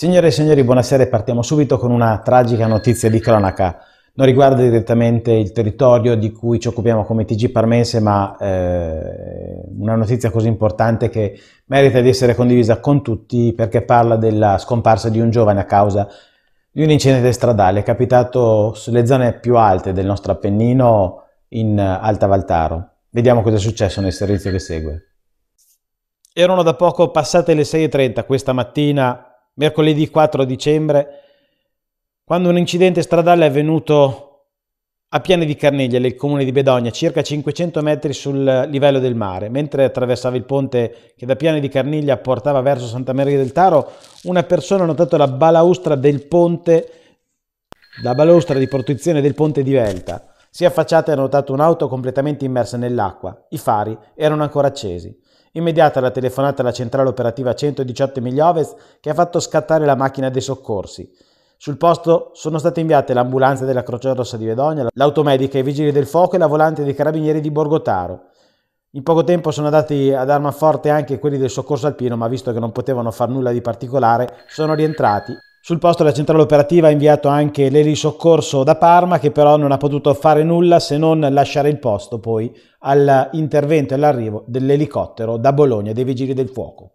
Signore e signori, buonasera partiamo subito con una tragica notizia di cronaca. Non riguarda direttamente il territorio di cui ci occupiamo come TG Parmense, ma eh, una notizia così importante che merita di essere condivisa con tutti perché parla della scomparsa di un giovane a causa di un incidente stradale capitato sulle zone più alte del nostro Appennino in Alta Valtaro. Vediamo cosa è successo nel servizio che segue. Erano da poco passate le 6.30 questa mattina mercoledì 4 dicembre, quando un incidente stradale è avvenuto a Piane di Carneglia, nel comune di Bedogna, circa 500 metri sul livello del mare. Mentre attraversava il ponte che da Piane di Carniglia portava verso Santa Maria del Taro, una persona ha notato la balaustra del ponte, la balaustra di protezione del ponte di Velta. Si è affacciata e ha notato un'auto completamente immersa nell'acqua. I fari erano ancora accesi. Immediata la telefonata alla centrale operativa 118 miglia ovest che ha fatto scattare la macchina dei soccorsi. Sul posto sono state inviate l'ambulanza della Croce Rossa di Vedogna, l'automedica, i vigili del fuoco e la volante dei carabinieri di Borgotaro. In poco tempo sono andati ad arma forte anche quelli del soccorso alpino, ma visto che non potevano far nulla di particolare, sono rientrati sul posto la centrale operativa ha inviato anche l'elisoccorso da Parma che però non ha potuto fare nulla se non lasciare il posto poi all'intervento e all'arrivo dell'elicottero da Bologna dei Vigili del Fuoco.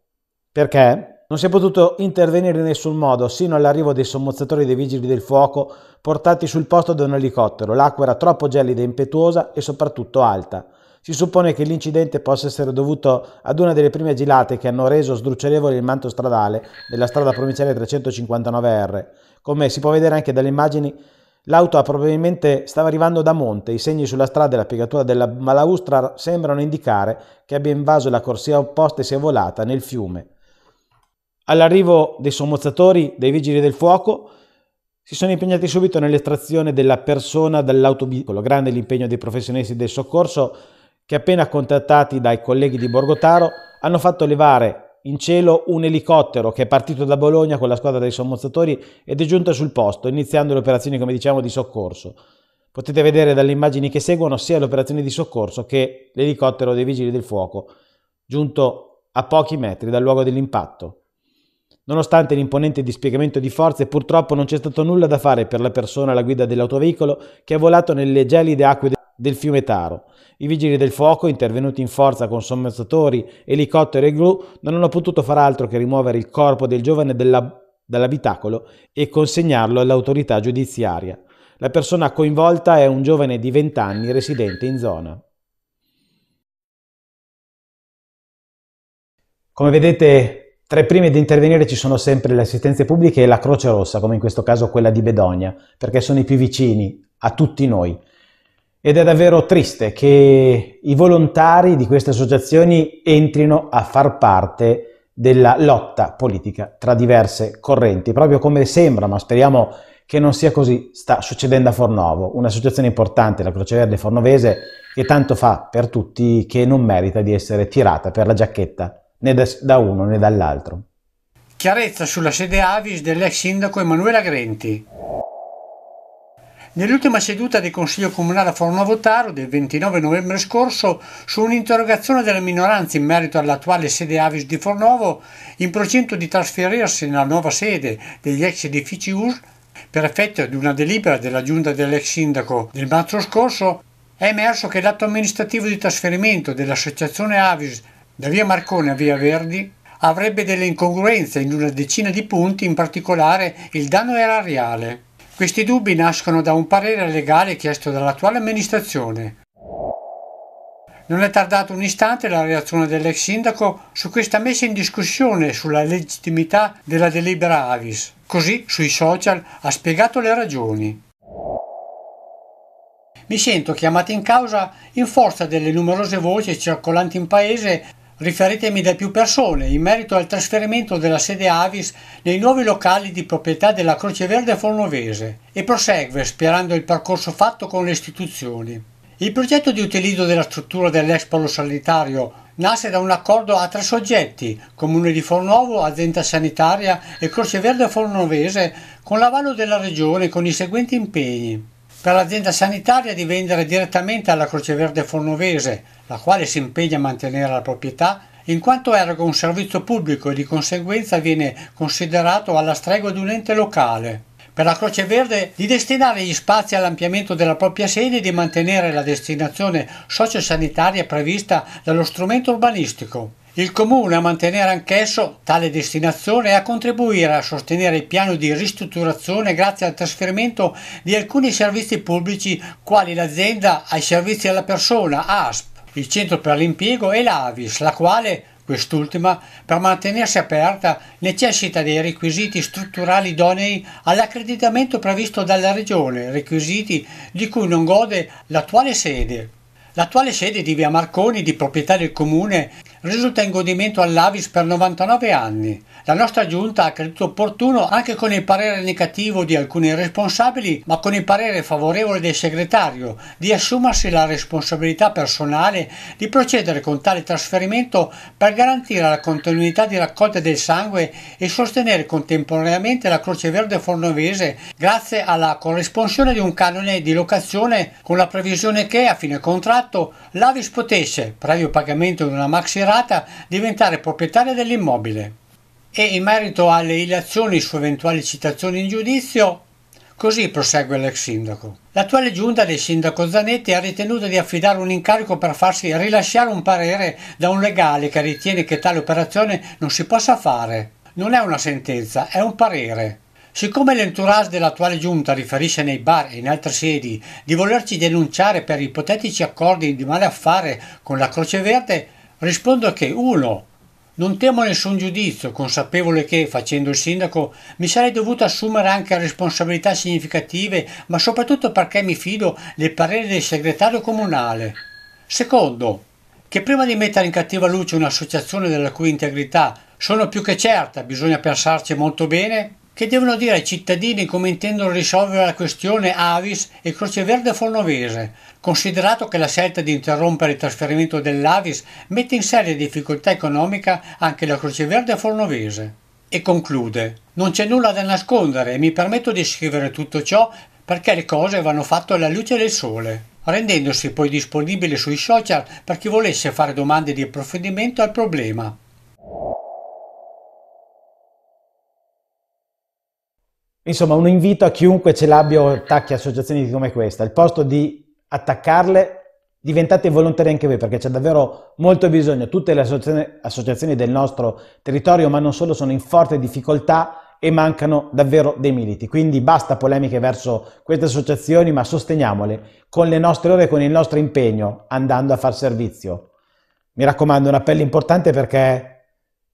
Perché? Non si è potuto intervenire in nessun modo sino all'arrivo dei sommozzatori dei Vigili del Fuoco portati sul posto da un elicottero. L'acqua era troppo gelida, impetuosa e soprattutto alta. Si suppone che l'incidente possa essere dovuto ad una delle prime gelate che hanno reso sdruccerevole il manto stradale della strada provinciale 359R. Come si può vedere anche dalle immagini, l'auto probabilmente stava arrivando da monte, i segni sulla strada e la piegatura della balaustra sembrano indicare che abbia invaso la corsia opposta e sia volata nel fiume. All'arrivo dei sommozzatori, dei vigili del fuoco, si sono impegnati subito nell'estrazione della persona dall'autobicolo. Grande l'impegno dei professionisti del soccorso che appena contattati dai colleghi di Borgotaro hanno fatto levare in cielo un elicottero che è partito da Bologna con la squadra dei sommozzatori ed è giunto sul posto, iniziando le operazioni, come diciamo, di soccorso. Potete vedere dalle immagini che seguono sia le operazioni di soccorso che l'elicottero dei vigili del fuoco, giunto a pochi metri dal luogo dell'impatto. Nonostante l'imponente dispiegamento di forze, purtroppo non c'è stato nulla da fare per la persona alla guida dell'autoveicolo che è volato nelle gelide acque del del fiume Taro. I vigili del fuoco, intervenuti in forza con sommazzatori, elicotteri e gru, non hanno potuto far altro che rimuovere il corpo del giovane dall'abitacolo e consegnarlo all'autorità giudiziaria. La persona coinvolta è un giovane di 20 anni residente in zona. Come vedete, tra i primi ad intervenire ci sono sempre le assistenze pubbliche e la Croce Rossa, come in questo caso quella di Bedonia, perché sono i più vicini a tutti noi. Ed è davvero triste che i volontari di queste associazioni entrino a far parte della lotta politica tra diverse correnti, proprio come sembra, ma speriamo che non sia così, sta succedendo a Fornovo, un'associazione importante, la Croce Verde Fornovese, che tanto fa per tutti, che non merita di essere tirata per la giacchetta né da uno né dall'altro. Chiarezza sulla sede Avis dell'ex sindaco Emanuela Grenti. Nell'ultima seduta del Consiglio Comunale a Fornovotaro del 29 novembre scorso, su un'interrogazione delle minoranze in merito all'attuale sede Avis di Fornovo, in procinto di trasferirsi nella nuova sede degli ex edifici US, per effetto di una delibera della giunta dell'ex sindaco del marzo scorso, è emerso che l'atto amministrativo di trasferimento dell'associazione Avis da via Marcone a via Verdi avrebbe delle incongruenze in una decina di punti, in particolare il danno erariale. Questi dubbi nascono da un parere legale chiesto dall'attuale amministrazione. Non è tardato un istante la reazione dell'ex sindaco su questa messa in discussione sulla legittimità della delibera Avis. Così sui social ha spiegato le ragioni. Mi sento chiamato in causa in forza delle numerose voci circolanti in paese riferitemi da più persone in merito al trasferimento della sede Avis nei nuovi locali di proprietà della Croce Verde Fornovese e prosegue spiarando il percorso fatto con le istituzioni. Il progetto di utilizzo della struttura dell'ex polo sanitario nasce da un accordo a tre soggetti, Comune di Fornovo, Azienda Sanitaria e Croce Verde Fornovese, con l'avallo della Regione con i seguenti impegni per l'azienda sanitaria di vendere direttamente alla Croce Verde Fornovese, la quale si impegna a mantenere la proprietà in quanto erga un servizio pubblico e di conseguenza viene considerato alla stregua di un ente locale. Per la Croce Verde di destinare gli spazi all'ampliamento della propria sede e di mantenere la destinazione sociosanitaria prevista dallo strumento urbanistico. Il Comune a mantenere anch'esso tale destinazione e a contribuire a sostenere il piano di ristrutturazione grazie al trasferimento di alcuni servizi pubblici quali l'azienda ai servizi alla persona ASP, il centro per l'impiego e l'AVIS, la quale Quest'ultima, per mantenersi aperta, necessita dei requisiti strutturali idonei all'accreditamento previsto dalla Regione, requisiti di cui non gode l'attuale sede. L'attuale sede di via Marconi, di proprietà del Comune, risulta in godimento all'Avis per 99 anni. La nostra giunta ha creduto opportuno, anche con il parere negativo di alcuni responsabili, ma con il parere favorevole del segretario, di assumersi la responsabilità personale di procedere con tale trasferimento per garantire la continuità di raccolta del sangue e sostenere contemporaneamente la Croce Verde Fornovese grazie alla corrisponsione di un canone di locazione con la previsione che, a fine contratto, l'Avis potesse, previo pagamento di una maxi Strata diventare proprietaria dell'immobile. E in merito alle ilazioni su eventuali citazioni in giudizio, Così prosegue l'ex sindaco. L'attuale giunta del sindaco Zanetti ha ritenuto di affidare un incarico per farsi rilasciare un parere da un legale che ritiene che tale operazione non si possa fare. Non è una sentenza, è un parere. Siccome l'entourage dell'attuale giunta riferisce nei bar e in altre sedi di volerci denunciare per ipotetici accordi di male affare con la Croce Verde, Rispondo che 1. Non temo nessun giudizio, consapevole che, facendo il sindaco, mi sarei dovuto assumere anche responsabilità significative, ma soprattutto perché mi fido del parere del segretario comunale. Secondo, che prima di mettere in cattiva luce un'associazione della cui integrità sono più che certa bisogna pensarci molto bene, che devono dire ai cittadini come intendono risolvere la questione Avis e Croce Verde Fornovese, considerato che la scelta di interrompere il trasferimento dell'Avis mette in seria difficoltà economica anche la Croce Verde Fornovese? E conclude: Non c'è nulla da nascondere e mi permetto di scrivere tutto ciò perché le cose vanno fatte alla luce del sole rendendosi poi disponibile sui social per chi volesse fare domande di approfondimento al problema. Insomma, un invito a chiunque ce l'abbia o attacchi associazioni come questa. Al posto di attaccarle, diventate volontari anche voi perché c'è davvero molto bisogno. Tutte le associazioni, associazioni del nostro territorio, ma non solo, sono in forte difficoltà e mancano davvero dei militi. Quindi basta polemiche verso queste associazioni, ma sosteniamole con le nostre ore, e con il nostro impegno, andando a far servizio. Mi raccomando, un appello importante perché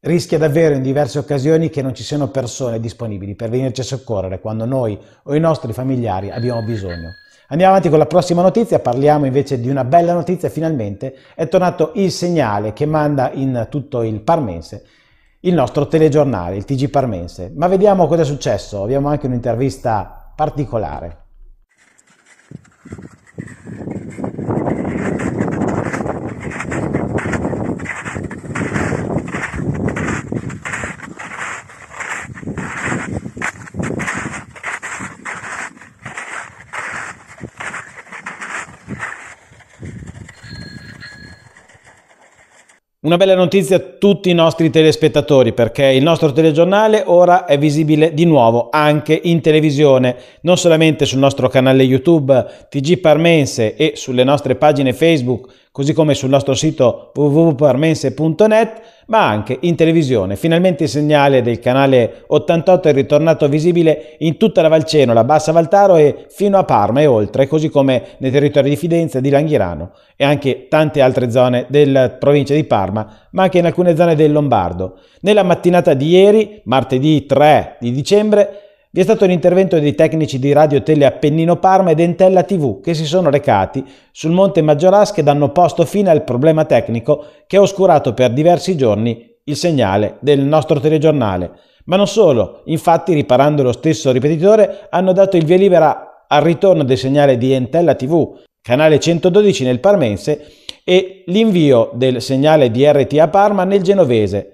Rischia davvero in diverse occasioni che non ci siano persone disponibili per venirci a soccorrere quando noi o i nostri familiari abbiamo bisogno. Andiamo avanti con la prossima notizia, parliamo invece di una bella notizia, finalmente è tornato il segnale che manda in tutto il Parmense il nostro telegiornale, il TG Parmense. Ma vediamo cosa è successo, abbiamo anche un'intervista particolare. Una bella notizia a tutti i nostri telespettatori perché il nostro telegiornale ora è visibile di nuovo anche in televisione, non solamente sul nostro canale YouTube TG Parmense e sulle nostre pagine Facebook, così come sul nostro sito www.parmense.net, ma anche in televisione. Finalmente il segnale del canale 88 è ritornato visibile in tutta la Valceno, la Bassa Valtaro e fino a Parma e oltre, così come nei territori di Fidenza, di Langhirano e anche tante altre zone della provincia di Parma, ma anche in alcune zone del Lombardo. Nella mattinata di ieri, martedì 3 di dicembre, vi è stato l'intervento dei tecnici di Radio Tele Appennino Parma e Dentella TV che si sono recati sul Monte Maggioras ed hanno posto fine al problema tecnico che ha oscurato per diversi giorni il segnale del nostro telegiornale. Ma non solo, infatti riparando lo stesso ripetitore hanno dato il via libera al ritorno del segnale di Entella TV, canale 112 nel Parmense, e l'invio del segnale di RT a Parma nel Genovese,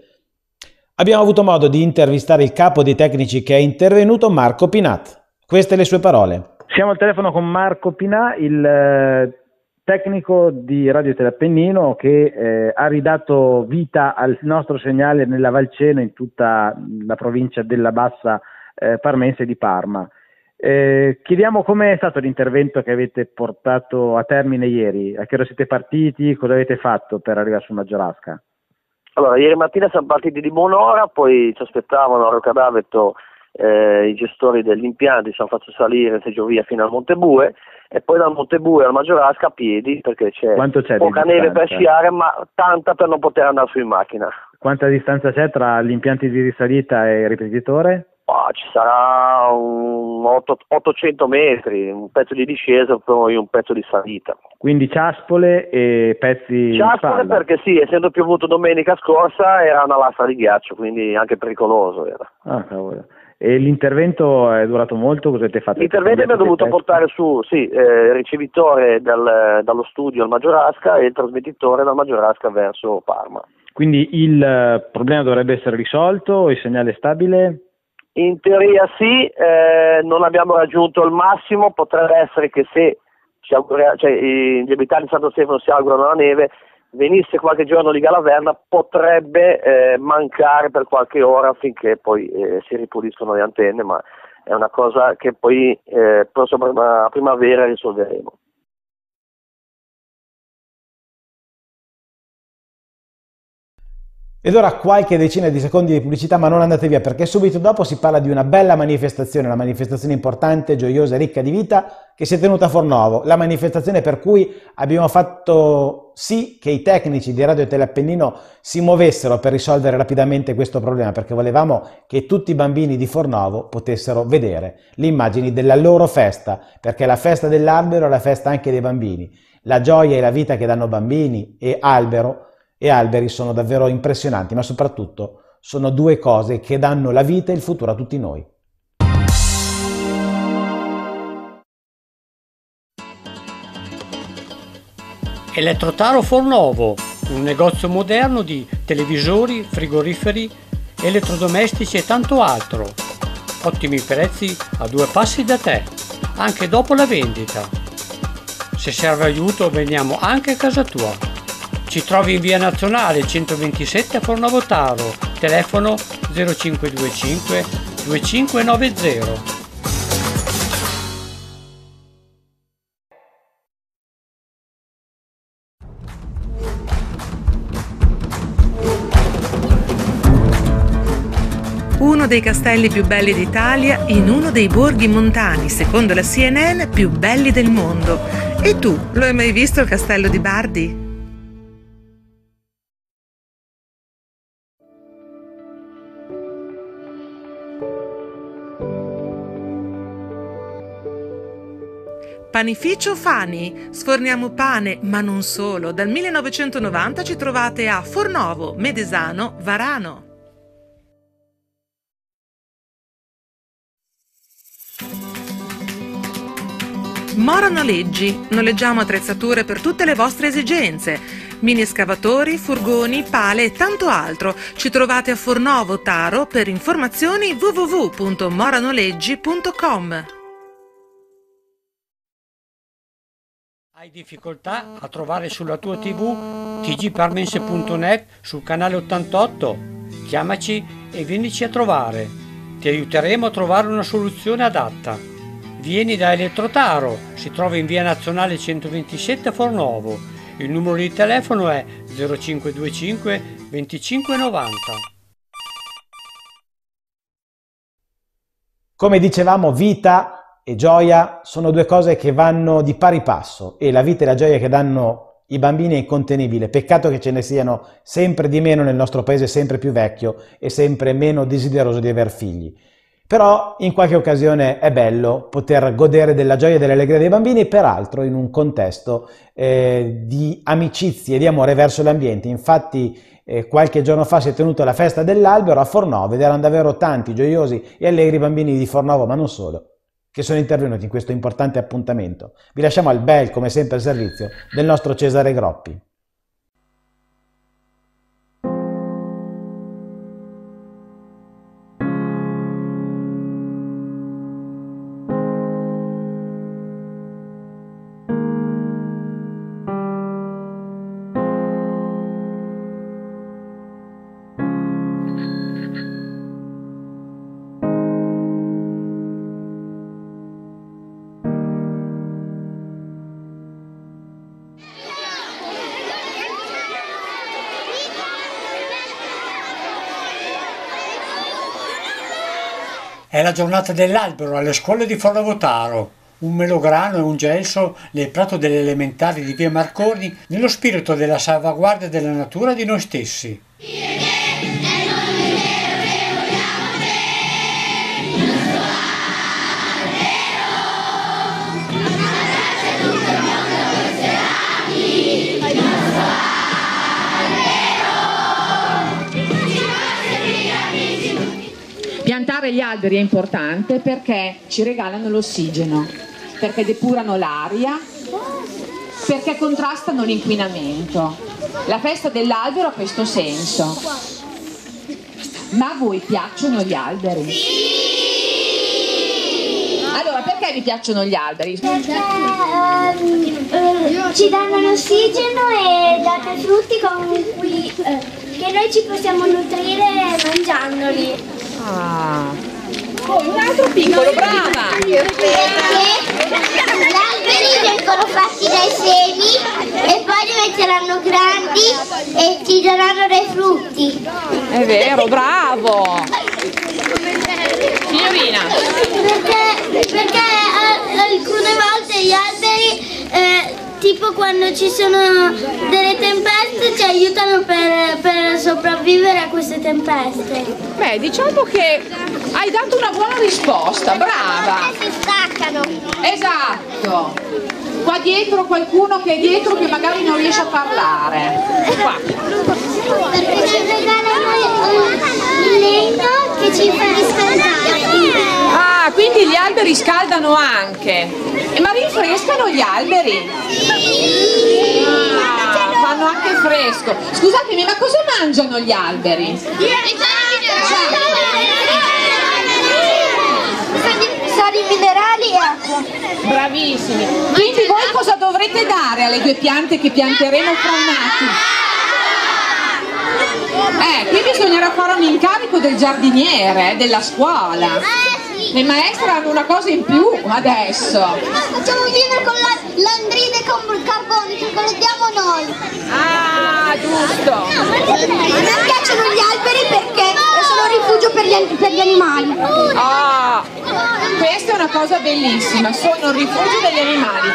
Abbiamo avuto modo di intervistare il capo dei tecnici che è intervenuto, Marco Pinat. Queste le sue parole. Siamo al telefono con Marco Pinat, il eh, tecnico di Radio Telapennino che eh, ha ridato vita al nostro segnale nella Valcena in tutta la provincia della Bassa eh, Parmense di Parma. Eh, chiediamo com'è stato l'intervento che avete portato a termine ieri, a che ora siete partiti, cosa avete fatto per arrivare su Maggiorasca? Allora, ieri mattina siamo partiti di buon'ora, poi ci aspettavano a Roccadavetto eh, i gestori degli impianti, ci hanno fatto salire seggiovia fino al Montebue e poi dal Montebue al Maggiorasca a piedi perché c'è, c'è poca neve per sciare ma tanta per non poter andare su in macchina. Quanta distanza c'è tra gli impianti di risalita e il ripetitore? Oh, ci sarà 8, 800 metri, un pezzo di discesa poi un pezzo di salita. Quindi ciaspole e pezzi di Ciaspole perché sì, essendo piovuto domenica scorsa era una lastra di ghiaccio, quindi anche pericoloso era. Ah, e l'intervento è durato molto? Cosa avete fatto? L'intervento abbiamo dovuto pezzi? portare su sì, eh, il ricevitore dal, dallo studio al Maggiorasca e il trasmettitore dal Maggiorasca verso Parma. Quindi il eh, problema dovrebbe essere risolto? Il segnale è stabile? In teoria sì, eh, non abbiamo raggiunto il massimo, potrebbe essere che se augura, cioè, gli abitanti di Santo Stefano si augurano la neve, venisse qualche giorno di Galaverna potrebbe eh, mancare per qualche ora finché poi eh, si ripuliscono le antenne, ma è una cosa che poi eh, prossima, a primavera risolveremo. Ed ora qualche decina di secondi di pubblicità, ma non andate via perché subito dopo si parla di una bella manifestazione, una manifestazione importante, gioiosa, e ricca di vita, che si è tenuta a Fornovo, la manifestazione per cui abbiamo fatto sì che i tecnici di Radio Teleappennino si muovessero per risolvere rapidamente questo problema, perché volevamo che tutti i bambini di Fornovo potessero vedere le immagini della loro festa, perché la festa dell'albero è la festa anche dei bambini. La gioia e la vita che danno bambini e albero e alberi sono davvero impressionanti, ma soprattutto sono due cose che danno la vita e il futuro a tutti noi. Elettrotaro Fornovo, un negozio moderno di televisori, frigoriferi, elettrodomestici e tanto altro. Ottimi prezzi a due passi da te, anche dopo la vendita. Se serve aiuto veniamo anche a casa tua. Ci trovi in via nazionale 127 a Forno Fornavotaro, telefono 0525 2590. uno dei castelli più belli d'Italia in uno dei borghi montani, secondo la CNN, più belli del mondo. E tu, lo hai mai visto il castello di Bardi? Panificio Fani. Sforniamo pane, ma non solo. Dal 1990 ci trovate a Fornovo, Medesano, Varano. Mora Noleggi. Noleggiamo attrezzature per tutte le vostre esigenze. Mini escavatori, furgoni, pale e tanto altro. Ci trovate a Fornovo Taro per informazioni www.moranoleggi.com. Hai difficoltà a trovare sulla tua tv tgparmense.net sul canale 88? Chiamaci e vienici a trovare. Ti aiuteremo a trovare una soluzione adatta. Vieni da Elettrotaro, si trova in via nazionale 127 Fornovo. Il numero di telefono è 0525 2590. Come dicevamo, vita e gioia sono due cose che vanno di pari passo e la vita e la gioia che danno i bambini è incontenibile. Peccato che ce ne siano sempre di meno nel nostro paese, sempre più vecchio e sempre meno desideroso di aver figli. Però in qualche occasione è bello poter godere della gioia e dell'allegria dei bambini, peraltro in un contesto eh, di amicizie e di amore verso l'ambiente. Infatti eh, qualche giorno fa si è tenuta la festa dell'albero a Fornovo ed erano davvero tanti gioiosi e allegri bambini di Fornovo, ma non solo che sono intervenuti in questo importante appuntamento. Vi lasciamo al bel, come sempre, servizio del nostro Cesare Groppi. giornata dell'albero alle scuole di Forlavotaro, un melograno e un gelso nel prato delle elementari di via Marconi, nello spirito della salvaguardia della natura di noi stessi. alberi è importante perché ci regalano l'ossigeno, perché depurano l'aria, perché contrastano l'inquinamento. La festa dell'albero ha questo senso. Ma a voi piacciono gli alberi? Allora, perché vi piacciono gli alberi? Perché um, ci danno l'ossigeno e date frutti con cui, eh, che noi ci possiamo nutrire mangiandoli. Ah poi oh, un altro piccolo, brava! Perché Gli alberi vengono fatti dai semi e poi diventeranno grandi e ci daranno dei frutti. È vero, bravo! Signorina! Perché, perché eh, alcune volte gli alberi... Eh, tipo quando ci sono delle tempeste ci aiutano per, per, sopravvivere a queste tempeste. Beh, diciamo che hai dato una buona risposta, brava! si staccano! Esatto! Qua dietro qualcuno che è dietro che magari non riesce a parlare. Qua. Perché ci regalano il legno che ci fa riscaldare. Ah, quindi gli alberi scaldano anche. Ma rinfrescano gli alberi? Sì! Ah, fanno anche fresco. Scusatemi, ma cosa mangiano gli alberi? Gli alberi! Bravissimi. Quindi voi cosa dovrete dare alle due piante che pianteremo fra un attimo? Eh, qui bisognerà fare un incarico del giardiniere, eh, della scuola. Eh, le maestre hanno una cosa in più adesso. Facciamo vivere con l'andride la, carbonica, che lo diamo noi. Ah, giusto. No, a me piacciono gli alberi perché sono rifugio per gli, per gli animali. Ah, questa è una cosa bellissima, sono il rifugio degli animali.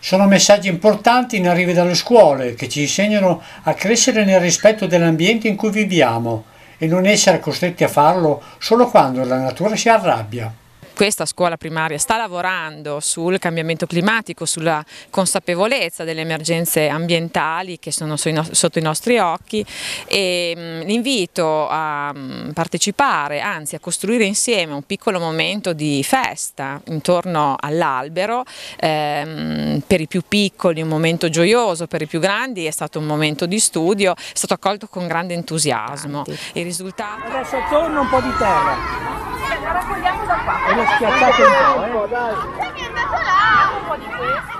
Sono messaggi importanti in arrivo dalle scuole che ci insegnano a crescere nel rispetto dell'ambiente in cui viviamo e non essere costretti a farlo solo quando la natura si arrabbia questa scuola primaria sta lavorando sul cambiamento climatico, sulla consapevolezza delle emergenze ambientali che sono sotto i nostri occhi e mm, l'invito a mm, partecipare, anzi a costruire insieme un piccolo momento di festa intorno all'albero, ehm, per i più piccoli un momento gioioso, per i più grandi è stato un momento di studio, è stato accolto con grande entusiasmo. Il risultato... Adesso torna un po' di terra. La raccogliamo da qua. 下面的出来啊！我的天。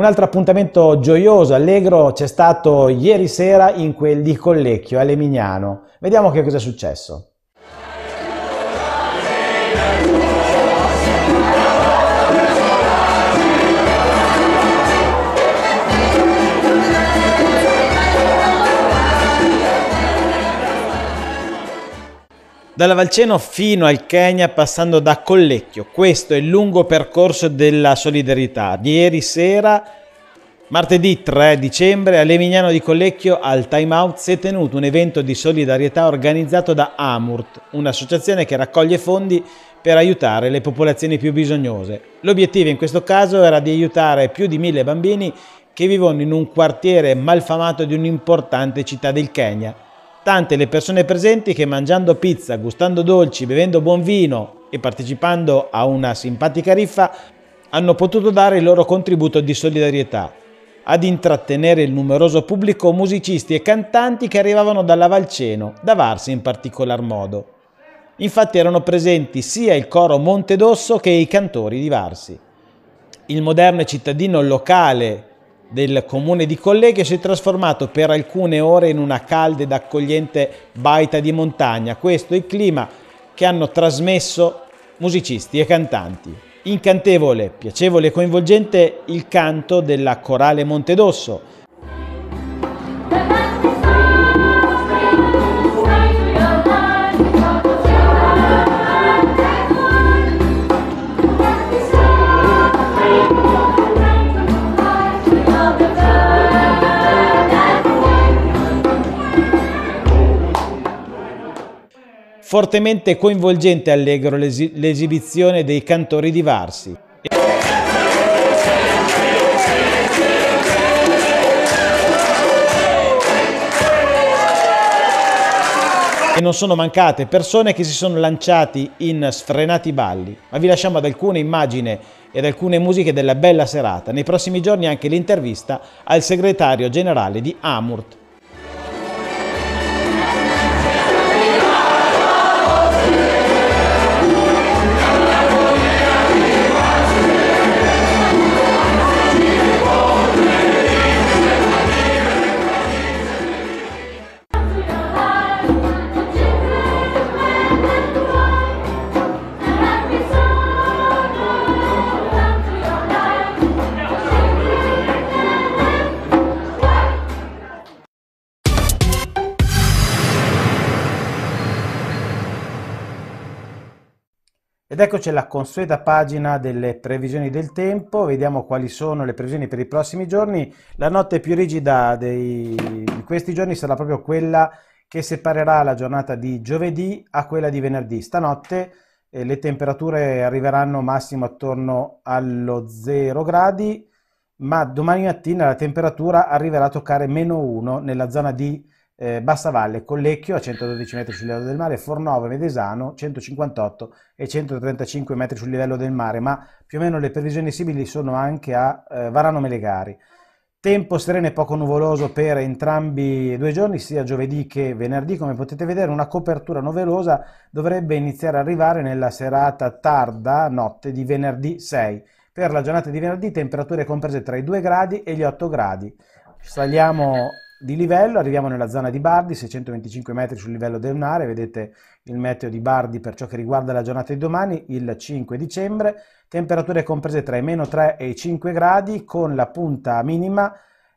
Un altro appuntamento gioioso, allegro, c'è stato ieri sera in quel di Collecchio, a Lemignano. Vediamo che cosa è successo. Dalla Valceno fino al Kenya passando da Collecchio, questo è il lungo percorso della solidarietà. Ieri sera, martedì 3 dicembre, a Lemignano di Collecchio al Time Out si è tenuto un evento di solidarietà organizzato da Amurt, un'associazione che raccoglie fondi per aiutare le popolazioni più bisognose. L'obiettivo in questo caso era di aiutare più di mille bambini che vivono in un quartiere malfamato di un'importante città del Kenya tante le persone presenti che mangiando pizza, gustando dolci, bevendo buon vino e partecipando a una simpatica riffa hanno potuto dare il loro contributo di solidarietà ad intrattenere il numeroso pubblico musicisti e cantanti che arrivavano dalla Valceno, da Varsi in particolar modo. Infatti erano presenti sia il coro Montedosso che i cantori di Varsi. Il moderno cittadino locale del comune di Colleghe si è trasformato per alcune ore in una calda ed accogliente baita di montagna. Questo è il clima che hanno trasmesso musicisti e cantanti. Incantevole, piacevole e coinvolgente il canto della Corale Montedosso, Fortemente coinvolgente e allegro l'esibizione dei cantori di Varsi. E non sono mancate persone che si sono lanciati in sfrenati balli, ma vi lasciamo ad alcune immagini ed alcune musiche della bella serata. Nei prossimi giorni anche l'intervista al segretario generale di Amurt. Ed eccoci alla consueta pagina delle previsioni del tempo, vediamo quali sono le previsioni per i prossimi giorni. La notte più rigida dei, di questi giorni sarà proprio quella che separerà la giornata di giovedì a quella di venerdì. Stanotte eh, le temperature arriveranno massimo attorno allo 0 gradi, ma domani mattina la temperatura arriverà a toccare meno 1 nella zona di eh, Bassavalle, Collecchio a 112 metri sul livello del mare, Fornova, Medesano 158 e 135 metri sul livello del mare, ma più o meno le previsioni simili sono anche a eh, Varano Melegari. Tempo sereno e poco nuvoloso per entrambi i due giorni, sia giovedì che venerdì. Come potete vedere, una copertura novelosa dovrebbe iniziare a arrivare nella serata tarda notte di venerdì 6. Per la giornata di venerdì temperature comprese tra i 2 gradi e gli 8 gradi. Saliamo di livello, arriviamo nella zona di Bardi, 625 metri sul livello del mare, vedete il meteo di Bardi per ciò che riguarda la giornata di domani, il 5 dicembre, temperature comprese tra i meno 3 e i 5 gradi, con la punta minima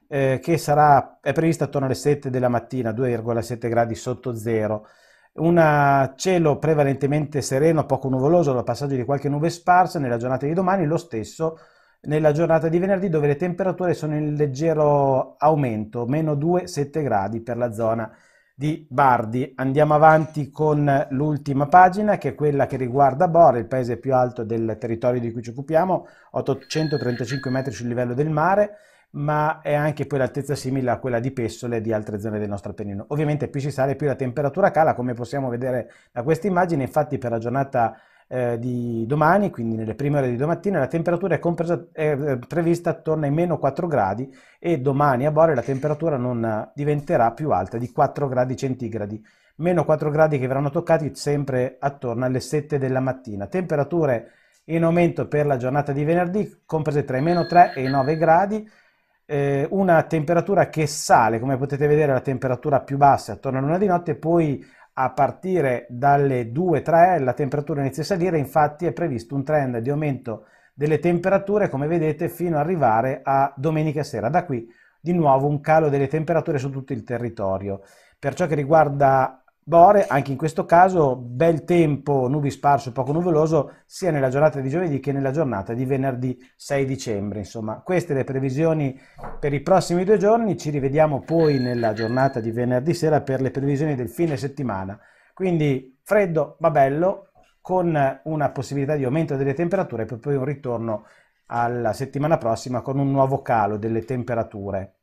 eh, che sarà, è prevista attorno alle 7 della mattina, 2,7 gradi sotto zero. Un cielo prevalentemente sereno, poco nuvoloso, da passaggio di qualche nube sparsa, nella giornata di domani lo stesso, nella giornata di venerdì dove le temperature sono in leggero aumento, meno 2,7 gradi per la zona di Bardi. Andiamo avanti con l'ultima pagina che è quella che riguarda Bor, il paese più alto del territorio di cui ci occupiamo, 835 metri sul livello del mare, ma è anche poi l'altezza simile a quella di Pessole e di altre zone del nostro Appennino. Ovviamente più si sale più la temperatura cala, come possiamo vedere da questa immagine, infatti per la giornata eh, di domani, quindi nelle prime ore di domattina, la temperatura è, compresa, è eh, prevista attorno ai meno 4 gradi e domani a Bore la temperatura non eh, diventerà più alta di 4 gradi centigradi, meno 4 gradi che verranno toccati sempre attorno alle 7 della mattina. Temperature in aumento per la giornata di venerdì, comprese tra i meno 3 e i 9 gradi, eh, una temperatura che sale, come potete vedere la temperatura più bassa attorno a luna di notte, poi a partire dalle 2-3 la temperatura inizia a salire, infatti è previsto un trend di aumento delle temperature, come vedete, fino ad arrivare a domenica sera. Da qui di nuovo un calo delle temperature su tutto il territorio. Per ciò che riguarda Bore, anche in questo caso, bel tempo, nubi sparso, poco nuvoloso, sia nella giornata di giovedì che nella giornata di venerdì 6 dicembre. Insomma, queste le previsioni per i prossimi due giorni. Ci rivediamo poi nella giornata di venerdì sera per le previsioni del fine settimana. Quindi freddo ma bello, con una possibilità di aumento delle temperature e poi un ritorno alla settimana prossima con un nuovo calo delle temperature.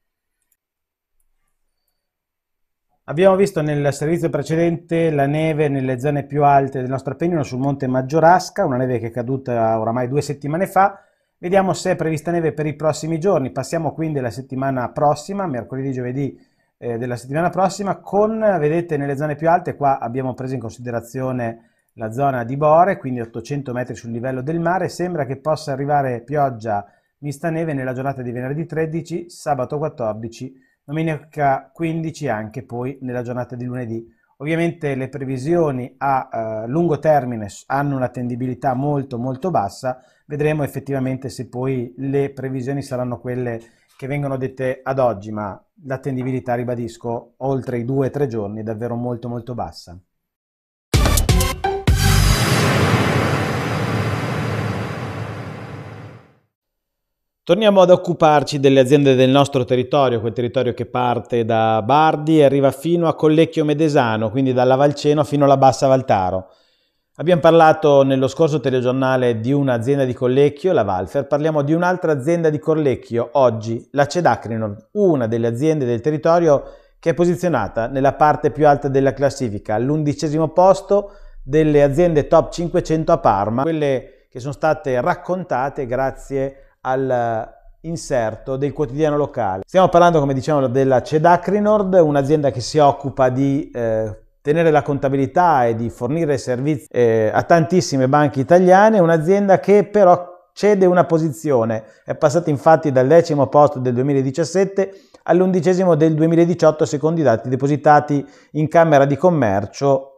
Abbiamo visto nel servizio precedente la neve nelle zone più alte del nostro Appennino sul monte Maggiorasca, una neve che è caduta oramai due settimane fa. Vediamo se è prevista neve per i prossimi giorni. Passiamo quindi alla settimana prossima, mercoledì, giovedì eh, della settimana prossima, con, vedete, nelle zone più alte, qua abbiamo preso in considerazione la zona di Bore, quindi 800 metri sul livello del mare, sembra che possa arrivare pioggia mista neve nella giornata di venerdì 13, sabato 14 domenica 15 anche poi nella giornata di lunedì. Ovviamente le previsioni a eh, lungo termine hanno un'attendibilità molto molto bassa, vedremo effettivamente se poi le previsioni saranno quelle che vengono dette ad oggi, ma l'attendibilità, ribadisco, oltre i 2-3 giorni è davvero molto molto bassa. Torniamo ad occuparci delle aziende del nostro territorio, quel territorio che parte da Bardi e arriva fino a Collecchio Medesano, quindi dalla Valceno fino alla Bassa Valtaro. Abbiamo parlato nello scorso telegiornale di un'azienda di Collecchio, la Valfer, parliamo di un'altra azienda di Collecchio, oggi la Cedacrino, una delle aziende del territorio che è posizionata nella parte più alta della classifica, all'undicesimo posto delle aziende top 500 a Parma, quelle che sono state raccontate grazie a al inserto del quotidiano locale. Stiamo parlando, come diciamo, della Cedacrinord, un'azienda che si occupa di eh, tenere la contabilità e di fornire servizi eh, a tantissime banche italiane, un'azienda che però cede una posizione, è passata infatti dal decimo posto del 2017 all'undicesimo del 2018 secondo i dati depositati in Camera di Commercio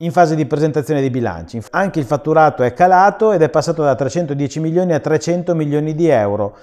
in fase di presentazione dei bilanci. Anche il fatturato è calato ed è passato da 310 milioni a 300 milioni di euro.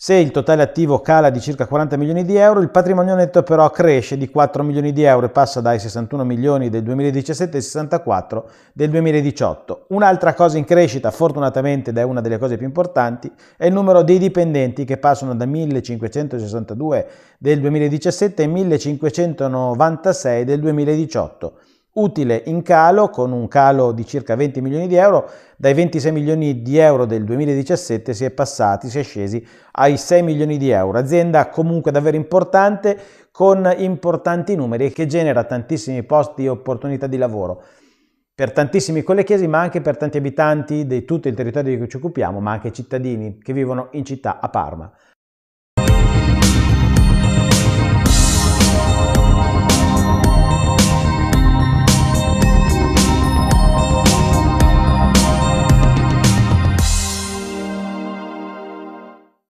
Se il totale attivo cala di circa 40 milioni di euro, il patrimonio netto però cresce di 4 milioni di euro e passa dai 61 milioni del 2017 ai 64 del 2018. Un'altra cosa in crescita, fortunatamente ed è una delle cose più importanti, è il numero dei dipendenti che passano da 1562 del 2017 ai 1596 del 2018 utile in calo con un calo di circa 20 milioni di euro, dai 26 milioni di euro del 2017 si è passati, si è scesi ai 6 milioni di euro. Azienda comunque davvero importante con importanti numeri che genera tantissimi posti e opportunità di lavoro per tantissimi collechiesi ma anche per tanti abitanti di tutto il territorio di cui ci occupiamo ma anche cittadini che vivono in città a Parma.